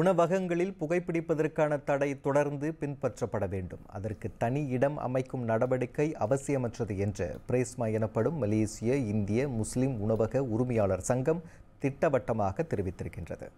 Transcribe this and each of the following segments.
உணவகங்களில் புகைப்பிடிப்பதற்கான தடை தொடர்ந்து பின்பற்றப்பட வேண்டும் அதற்கு தனி இடம் அமைக்கும் நடவடிக்கை அவசியமற்றது என்று பிரேஸ்மா எனப்படும் மலேசிய இந்திய முஸ்லிம் உணவக உரிமையாளர் சங்கம் திட்டவட்டமாக தெரிவித்திருக்கின்றது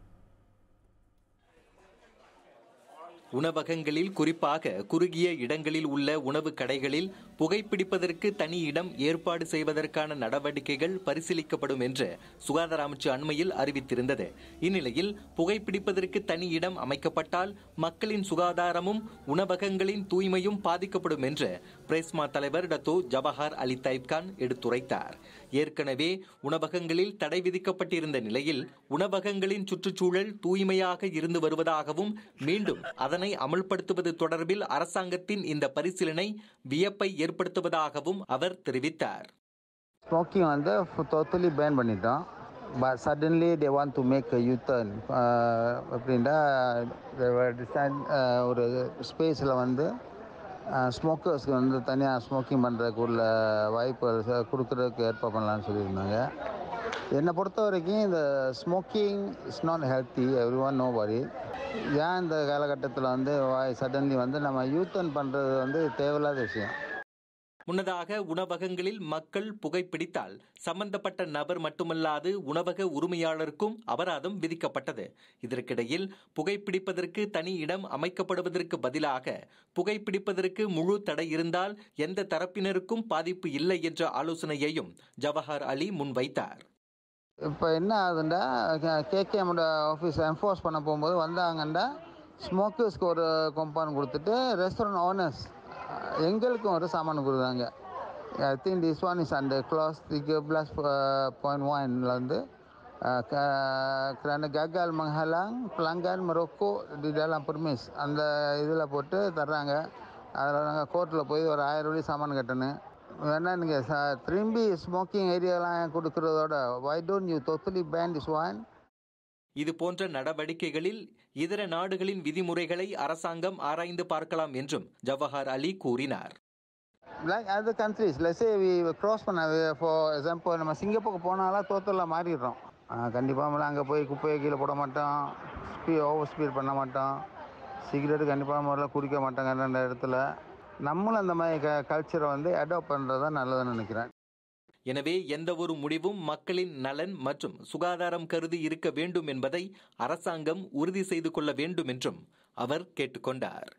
உணவகங்களில் குறிப்பாக குறுகிய இடங்களில் உள்ள உணவு கடைகளில் புகைப்பிடிப்பதற்கு தனி இடம் ஏற்பாடு செய்வதற்கான நடவடிக்கைகள் பரிசீலிக்கப்படும் என்று சுகாதார அமைச்சு அண்மையில் அறிவித்திருந்தது இந்நிலையில் புகைப்பிடிப்பதற்கு தனி இடம் அமைக்கப்பட்டால் மக்களின் சுகாதாரமும் உணவகங்களின் தூய்மையும் பாதிக்கப்படும் என்று பிரேஸ்மா தலைவர் டத்தோ ஜவஹர் அலி தைப்கான் எடுத்துரைத்தார் ஏற்கனவே உணவகங்களில் தடை விதிக்கப்பட்டிருந்த நிலையில் உணவகங்களின் சுற்றுச்சூழல் தூய்மையாக இருந்து வருவதாகவும் மீண்டும் அதன் சட்டத்திட்டத்தினை அமல்படுத்துவது தொடர்பில் அரசாங்கத்தின் இந்த பரிசீலனை வியப்பை ஏற்படுத்துவதாகவும் அவர் தெரிவித்தார் ஸ்மோக்கிங் வந்து டோட்டலி பேன் பண்ணிட்டோம் but suddenly they want to make a U-turn அப்படின்னா ஒரு ஸ்பேஸில் வந்து ஸ்மோக்கர்ஸ்க்கு வந்து தனியாக ஸ்மோக்கிங் பண்ணுறதுக்கு உள்ள வாய்ப்புகள் கொடுக்குறதுக்கு ஏற்பாடு பண்ணலான்னு சொல்லியிருந்தாங்க என்னை பொறுத்த வரைக்கும் இந்த smoking is not healthy everyone nobody ஏன் இந்த காலகட்டத்தில் வந்து சடன்லி வந்து நம்ம யூத்தன் பண்ணுறது வந்து தேவையில்லாத விஷயம் முன்னதாக உணவகங்களில் மக்கள் புகைப்பிடித்தால் சம்பந்தப்பட்ட நபர் மட்டுமல்லாது உணவக உரிமையாளருக்கும் அபராதம் விதிக்கப்பட்டது இதற்கிடையில் புகைப்பிடிப்பதற்கு தனி இடம் அமைக்கப்படுவதற்கு பதிலாக புகைப்பிடிப்பதற்கு முழு தடை இருந்தால் எந்த தரப்பினருக்கும் பாதிப்பு இல்லை என்ற ஆலோசனையையும் ஜவஹர் அலி முன்வைத்தார் இப்போ என்ன ஆகுதுண்டா கேகேமோட ஆஃபீஸ் என்ஃபோர்ஸ் பண்ண போகும்போது வந்தாங்கண்டா ஸ்மோக்கர்ஸ்க்கு ஒரு கொம்பான் கொடுத்துட்டு ரெஸ்டாரண்ட் ஓனர்ஸ் எங்களுக்கும் ஒரு சாமான் கொடுக்குறாங்க I think this one is and class திக்கு பிளஸ் பாயிண்ட் ஒன்ல வந்து kerana gagal menghalang pelanggan merokok di அந்த இதில் போட்டு தர்றாங்க அதில் நாங்கள் கோர்ட்டில் போய் ஒரு ஆயிரம் ரூபாய் சாமான் கட்டணும் என்னன்னு நீங்கள் திரும்பி ஸ்மோக்கிங் ஏரியாலாம் கொடுக்கறதோட why don't you totally ban is one இது போன்ற நடவடிக்கைகளில் இதர நாடுகளின் விதிமுறைகளை அரசாங்கம் ஆராய்ந்து பார்க்கலாம் என்றும் ஜவஹர் அலி கூறினார் லைக் அதர் கண்ட்ரிஸ் லெஸே வி க்ராஸ் பண்ண ஃபார் எக்ஸாம்பிள் நம்ம சிங்கப்பூருக்கு போனாலும் தோத்தலில் மாறிடுறோம் கண்டிப்பாக நம்மளாம் அங்கே போய் குப்பையை கீழே போட மாட்டோம் ஸ்பீ ஓவர் ஸ்பீட் பண்ண மாட்டோம் சிகரெட்டு கண்டிப்பாக முதல்ல குடிக்க மாட்டாங்க அந்த இடத்துல நம்மளும் அந்த மாதிரி க கல்ச்சரை வந்து அடாப்ட் பண்ணுறது தான் நல்லதுன்னு நினைக்கிறேன் எனவே எந்த ஒரு முடிவும் மக்களின் நலன் மற்றும் சுகாதாரம் கருதி இருக்க வேண்டும் என்பதை அரசாங்கம் உறுதி செய்து கொள்ள வேண்டும் என்றும் அவர் கேட்டுக்கொண்டார்